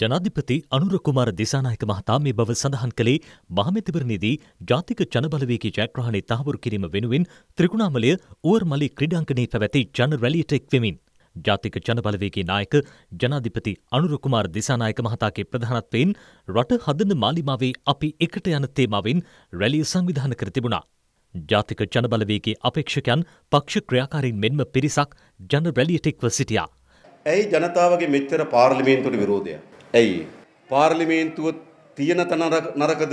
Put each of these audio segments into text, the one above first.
ජනාධිපති අනුරකුමාර දිසානායක මහතා මේ බව සඳහන් කළේ මහමැතිවරණයේදී ජාතික ජනබලවේගී ජයග්‍රහණය තහවුරු කිරීම වෙනුවෙන් ත්‍රිකුණාමලය උවර්මලි ක්‍රීඩාංගණයේ පැවැති ජන රැලියට එක්වෙමින් ජාතික ජනබලවේගී නායක ජනාධිපති අනුරකුමාර දිසානායක මහතාගේ ප්‍රධානත්වයෙන් රට හදන මාලිමාවේ අපි එකට යන තේමාවෙන් රැලිය සංවිධාන කර තිබුණා. ජාතික ජනබලවේගී අපේක්ෂකයන් පක්ෂ ක්‍රියාකාරීන් මෙන්ම පිරිසක් ජන රැලියට එක්ව සිටියා. ඇයි ජනතාවගේ මෙච්චර පාර්ලිමේන්තුවට විරෝධය? ඇයි? පාර්ලිමේන්තුව තියෙන තන නරකද?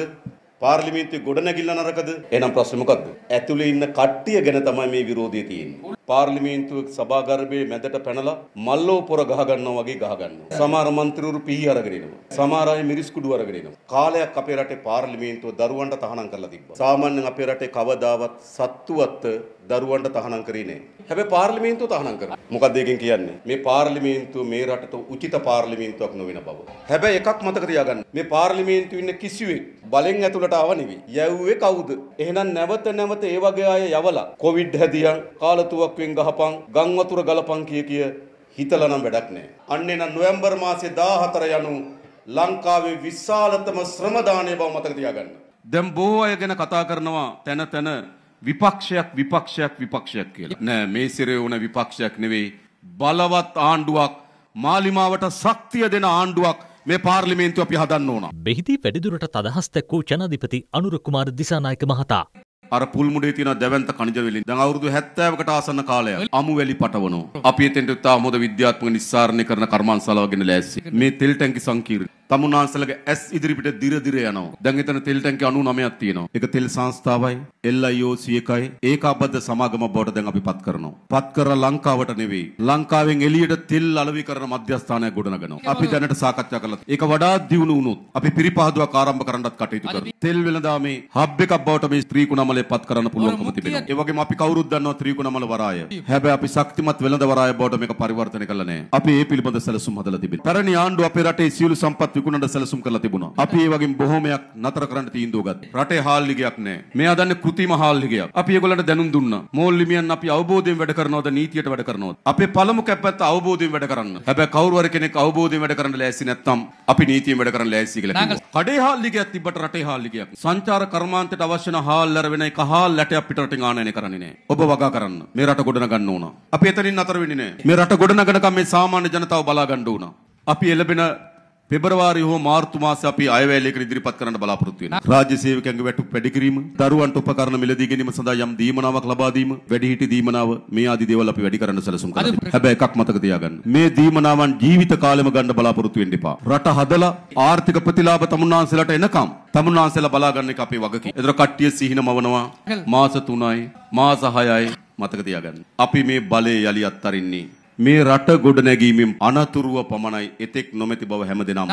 පාර්ලිමේන්තුවේ ගොඩනැගිල්ල නරකද? එහෙනම් ප්‍රශ්නේ මොකද්ද? ඇතුලේ ඉන්න කට්ටිය ගැන තමයි මේ විරෝධය තියෙන්නේ. පාර්ලිමේන්තුවක් සභාගර්භයේ මැදට පැනලා මල්ලෝ පොර ගහගන්නවා වගේ ගහගන්නවා. සමහර മന്ത്രിවරු පීහි අරගෙන එනවා. සමහර අය මිරිස් කුඩු අරගෙන එනවා. කාලයක් අපේ රටේ පාර්ලිමේන්තුව දරුවන්ට තහනම් කරලා තිබ්බා. සාමාන්‍යයෙන් අපේ රටේ කවදාවත් සත්තුවත් දරුවන්ට තහනම් කරේ නෑ. හැබැයි පාර්ලිමේන්තුව තහනම් කරනවා. මොකක්ද ඒකෙන් කියන්නේ? මේ පාර්ලිමේන්තුව මේ රටට උචිත පාර්ලිමේන්තුවක් නොවන බව. හැබැයි එකක් මතක තියාගන්න. මේ පාර්ලිමේන්තුවේ ඉන්න කිසිවෙක් බලෙන් ඇතුළට ආව නෙවෙයි. යැව්වේ කවුද? එහෙනම් නැවත නැවත ඒ වගේ අය යවලා කොවිඩ් හැදියන් කාලතුවක් බලාපොරොත්තුවෙන් ගහපන් ගම් වතුර ගලපන් කිය කිය හිතලා නම් වැඩක් නැහැ. අන්න එන නොවැම්බර් මාසේ 14 යනු ලංකාවේ විශාලතම ශ්‍රමදානය බව මතක තියාගන්න. දැන් බොහෝ අය ගැන කතා කරනවා තන තන විපක්ෂයක් විපක්ෂයක් විපක්ෂයක් කියලා. නෑ මේ සිරේ වුණ විපක්ෂයක් නෙවෙයි බලවත් ආණ්ඩුවක් මාලිමාවට ශක්තිය දෙන ආණ්ඩුවක් මේ පාර්ලිමේන්තුව අපි හදන්න ඕන. බෙහිදී වැඩිදුරට අදහස් දැක්වූ ජනාධිපති අනුර කුමාර දිසානායක මහතා අර පුල්මුඩේ තියෙන දැවැන්ත කණිජ වෙලින් දැන් අවුරුදු 70කට ආසන්න කාලය අමු වැලි පටවනවා. අපි එතෙන්ට තා හොඳ විද්‍යාත්මක නිස්සාරණය කරන කර්මාන්ශාලාවක් ගෙන ලෑස්ති. මේ තෙල් ටැංකි සංකීර්ණ තමුන්නාන්සලගේ ඇස් ඉදිරිපිට දිර දිර යනවා. දැන් එතන තෙල් ටැංකිය 99ක් තියෙනවා. ඒක තෙල් සංස්ථාවයි LIOC එකයි ඒකාබද්ධ සමාගම බවට දැන් අපි පත් කරනවා. පත් කරලා ලංකාවට නෙවෙයි. ලංකාවෙන් එළියට තෙල් අලෙවි කරන මධ්‍යස්ථානයක් ගොඩනගනවා. අපි දැනට සාකච්ඡා කරලා ඒක වඩා දියුණු වුණොත් අපි පිරිපහදුවක් ආරම්භ කරන්නත් කටයුතු කරනවා. තෙල් වෙළඳාමේ හබ් එකක් බවට මේ ත්‍රිකුණමලේ පත් කරන්න පුළුවන්කම තිබෙනවා. ඒ වගේම අපි කවුරුත් දන්නවා ත්‍රිකුණමල වරාය. හැබැයි අපි ශක්තිමත් වෙළඳ වරාය බවට මේක පරිවර්තනය කළා නෑ. අපි ඒ පිළිබඳ සැලසුම් හදලා තිබෙනවා. පැරණි ආණ්ඩුව අපේ රටේ සියලු සම්පත් විකුණන්න සැලසුම් කරලා තිබුණා. අපි ඒ වගේ බොහොමයක් නතර කරන්න තීන්දුව ගත්තා. රටේ හාල් ලිගයක් නැහැ. මෙයා දන්නේ કૃතිම හාල් ලිගයක්. අපි ඒගොල්ලන්ට දැනුම් දුන්නා. මෝල් ලිමියන් අපි අවබෝධයෙන් වැඩ කරනවද නීතියට වැඩ කරනවද? අපේ පළමු කැපැත්ත අවබෝධයෙන් වැඩ කරන්න. හැබැයි කවුරු හරි කෙනෙක් අවබෝධයෙන් වැඩ කරන්න ලෑස්ති නැත්නම් අපි නීතියෙන් වැඩ කරන්න ලෑස්ති කියලා කිව්වා. කඩේ හාල් ලිගයක් තිබ්බට රටේ හාල් ලිගයක්. සංචාර කර්මාන්තයට අවශ්‍ය වෙන හාල් අර වෙන එක හාල් ලැටයක් අපිට රටින් ආනයනය කරන්නේ නැහැ. ඔබ වගා කරන්න. මේ රට ගොඩනගන්න ඕන. අපි එතනින් අතර වෙන්නේ නැහැ. මේ රට ගොඩනගනකම් මේ සාමාන්‍ය ජනතාව බලා ගන්න ඕන. අපි එළබෙන පෙබරවාරි හෝ මාර්තු මාසයේ අපි අයවැයලයකට ඉදිරිපත් කරන්න බලාපොරොත්තු වෙනවා. රාජ්‍ය සේවකයන්ගේ වැටුප් වැඩි කිරීම, දරුවන්ට උපකරණ මිලදී ගැනීම සඳහා යම් දීමනාවක් ලබා දීම, වැඩිහිටි දීමනාව මේ ආදී දේවල් අපි වැඩි කරන්න සැලසුම් කරනවා. හැබැයි එකක් මතක තියාගන්න. මේ දීමනාවන් ජීවිත කාලෙම ගන්න බලාපොරොත්තු වෙන්න එපා. රට හදලා ආර්ථික ප්‍රතිලාභ තමුන්නාන්සලට එනකම් තමුන්නාන්සලා බලා ගන්න එක අපේ වගකීම. ඒතර කට්ටිය සිහින මවනවා මාස 3යි, මාස 6යි මතක තියාගන්න. අපි මේ බලය යලි අත්තරින්නේ මේ රට ගොඩනැගීමෙන් අනතුරුව පමණයි එතෙක් නොමැති බව හැමදෙනාම